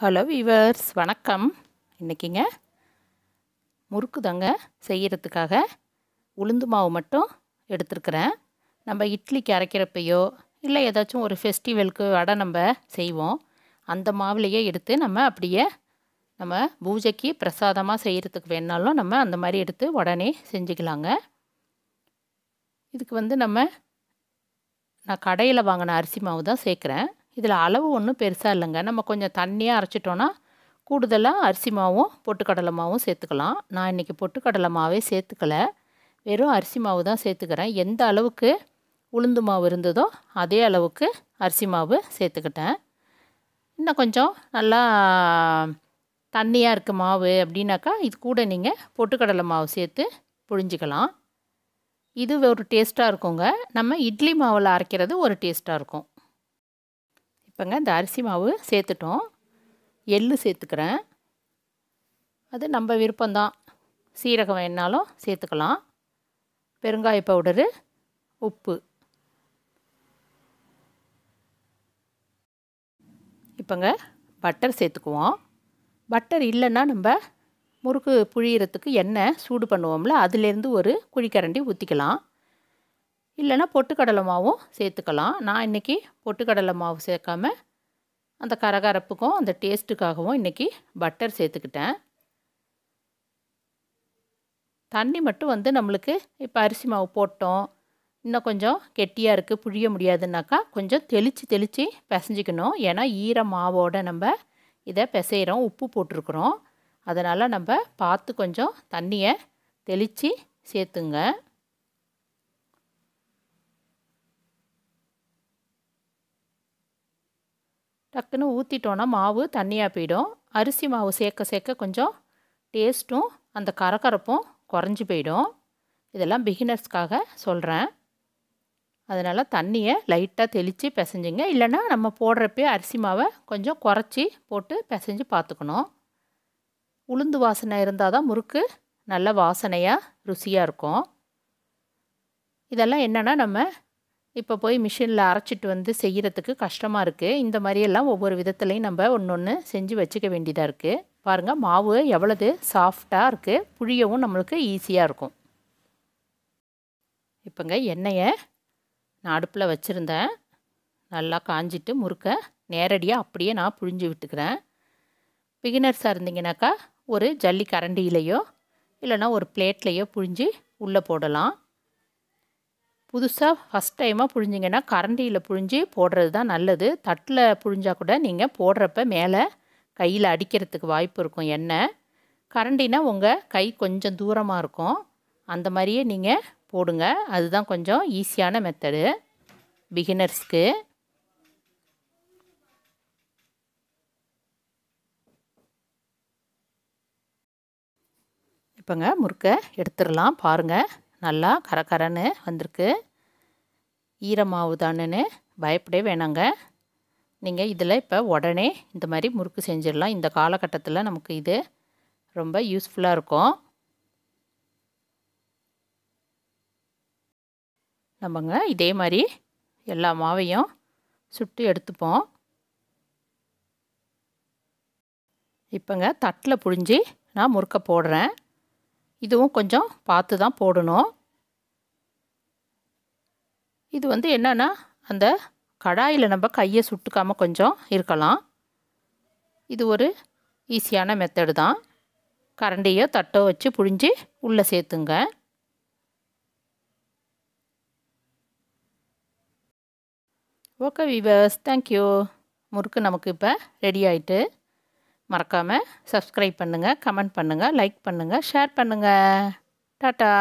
hello viewers வணக்கம் இன்றைக்கிங்க முறுக்கு தங்க செய்கிறதுக்காக உளுந்து மாவு மட்டும் எடுத்துருக்குறேன் நம்ம இட்லிக்கு அரைக்கிறப்பையோ இல்லை ஏதாச்சும் ஒரு ஃபெஸ்டிவலுக்கு வடை நம்ம செய்வோம் அந்த மாவுலையே எடுத்து நம்ம அப்படியே நம்ம பூஜைக்கு பிரசாதமாக செய்கிறதுக்கு வேணாலும் நம்ம அந்த மாதிரி எடுத்து உடனே செஞ்சுக்கலாங்க இதுக்கு வந்து நம்ம நான் கடையில் வாங்கின அரிசி மாவு தான் சேர்க்குறேன் இதில் அளவு ஒன்றும் பெருசாக இல்லைங்க நம்ம கொஞ்சம் தண்ணியாக அரைச்சிட்டோன்னா கூடுதலாக அரிசி மாவும் பொட்டுக்கடலை மாவும் சேர்த்துக்கலாம் நான் இன்றைக்கி பொட்டுக்கடலை மாவே சேர்த்துக்கலை வெறும் அரிசி மாவு தான் சேர்த்துக்கிறேன் எந்த அளவுக்கு உளுந்து மாவு இருந்ததோ அதே அளவுக்கு அரிசி மாவு சேர்த்துக்கிட்டேன் இன்னும் கொஞ்சம் நல்லா தண்ணியாக இருக்க மாவு அப்படின்னாக்கா இது கூட நீங்கள் பொட்டுக்கடலை மாவு சேர்த்து புழிஞ்சிக்கலாம் இது ஒரு டேஸ்ட்டாக இருக்குங்க நம்ம இட்லி மாவில் அரைக்கிறது ஒரு டேஸ்ட்டாக இருக்கும் இப்போங்க இந்த அரிசி மாவு சேர்த்துட்டோம் எள் சேர்த்துக்கிறேன் அது நம்ம விருப்பம்தான் சீரகம் வேணாலும் சேர்த்துக்கலாம் பெருங்காய பவுடரு உப்பு இப்போங்க பட்டர் சேர்த்துக்குவோம் பட்டர் இல்லைன்னா நம்ம முறுக்கு புழியறதுக்கு எண்ணெய் சூடு பண்ணுவோம்ல அதுலேருந்து ஒரு குழிக்கரண்டி ஊற்றிக்கலாம் இல்லைனா பொட்டுக்கடலை மாவும் சேர்த்துக்கலாம் நான் இன்றைக்கி பொட்டுக்கடலை மாவு சேர்க்காம அந்த கரகரப்புக்கும் அந்த டேஸ்ட்டுக்காகவும் இன்றைக்கி பட்டர் சேர்த்துக்கிட்டேன் தண்ணி மட்டும் வந்து நம்மளுக்கு இப்போ அரிசி மாவு போட்டோம் இன்னும் கொஞ்சம் கெட்டியாக இருக்குது புழிய முடியாதுன்னாக்கா கொஞ்சம் தெளித்து தெளித்து பிசைஞ்சிக்கணும் ஏன்னா ஈர மாவோடு நம்ம இதை பிசைகிறோம் உப்பு போட்டிருக்குறோம் அதனால் நம்ம பார்த்து கொஞ்சம் தண்ணியை தெளித்து சேர்த்துங்க டக்குன்னு ஊற்றிட்டோன்னா மாவு தண்ணியாக போயிடும் அரிசி மாவு சேர்க்க சேர்க்க கொஞ்சம் டேஸ்ட்டும் அந்த கரகரப்பும் குறைஞ்சி போயிடும் இதெல்லாம் பிகினர்ஸ்க்காக சொல்கிறேன் அதனால் தண்ணியை லைட்டாக தெளித்து பிசைஞ்சிங்க இல்லைன்னா நம்ம போடுறப்பே அரிசி மாவை கொஞ்சம் குறைச்சி போட்டு பிசைஞ்சு பார்த்துக்கணும் உளுந்து வாசனை இருந்தால் தான் முறுக்கு நல்ல வாசனையாக ருசியாக இருக்கும் இதெல்லாம் என்னென்னா நம்ம இப்போ போய் மிஷினில் அரைச்சிட்டு வந்து செய்கிறதுக்கு கஷ்டமாக இருக்குது இந்த மாதிரியெல்லாம் ஒவ்வொரு விதத்துலையும் நம்ம ஒன்று ஒன்று செஞ்சு வச்சுக்க வேண்டியதாக இருக்குது பாருங்கள் மாவு எவ்வளவு சாஃப்டாக இருக்குது புழியவும் நம்மளுக்கு ஈஸியாக இருக்கும் இப்போங்க எண்ணெயை நான் அடுப்பில் வச்சுருந்தேன் நல்லா காஞ்சிட்டு முறுக்க நேரடியாக அப்படியே நான் புழிஞ்சு விட்டுக்கிறேன் பிகினர்ஸாக இருந்தீங்கனாக்கா ஒரு ஜல்லி கரண்டியிலையோ இல்லைனா ஒரு பிளேட்லேயோ புழிஞ்சு உள்ளே போடலாம் புதுசாக ஃபஸ்ட் டைமாக புழிஞ்சிங்கன்னா கரண்டியில் புழிஞ்சு போடுறது தான் நல்லது தட்டில் புழிஞ்சால் கூட நீங்கள் போடுறப்ப மேலே கையில் அடிக்கிறதுக்கு வாய்ப்பு இருக்கும் எண்ணெய் கரண்டினா உங்கள் கை கொஞ்சம் தூரமாக இருக்கும் அந்த மாதிரியே நீங்கள் போடுங்க அதுதான் கொஞ்சம் ஈஸியான மெத்தடு பிகினர்ஸ்க்கு இப்போங்க முறுக்கை எடுத்துடலாம் பாருங்கள் நல்லா கரகரன்னு வந்திருக்கு ஈரமாவு தானுன்னு பயப்படவே வேணாங்க நீங்கள் இதில் இப்போ உடனே இந்த மாதிரி முறுக்கு செஞ்சிடலாம் இந்த காலகட்டத்தில் நமக்கு இது ரொம்ப யூஸ்ஃபுல்லாக இருக்கும் நம்மங்க இதே மாதிரி எல்லா மாவையும் சுட்டு எடுத்துப்போம் இப்போங்க தட்டில் புழிஞ்சி நான் முறுக்க போடுறேன் இதுவும் கொஞ்சம் பார்த்து தான் போடணும் இது வந்து என்னென்னா அந்த கடாயில் நம்ம கையை சுட்டுக்காமல் கொஞ்சம் இருக்கலாம் இது ஒரு ஈஸியான மெத்தடு தான் கரண்டியோ தட்டோ வச்சு புழிஞ்சு உள்ளே சேர்த்துங்க ஓகே விவர்ஸ் தேங்க்யூ முறுக்கு நமக்கு இப்போ ரெடி ஆயிட்டு மறக்காமல் சப்ஸ்கிரைப் பண்ணுங்கள் கமெண்ட் பண்ணுங்கள் லைக் பண்ணுங்கள் ஷேர் பண்ணுங்கள் டாட்டா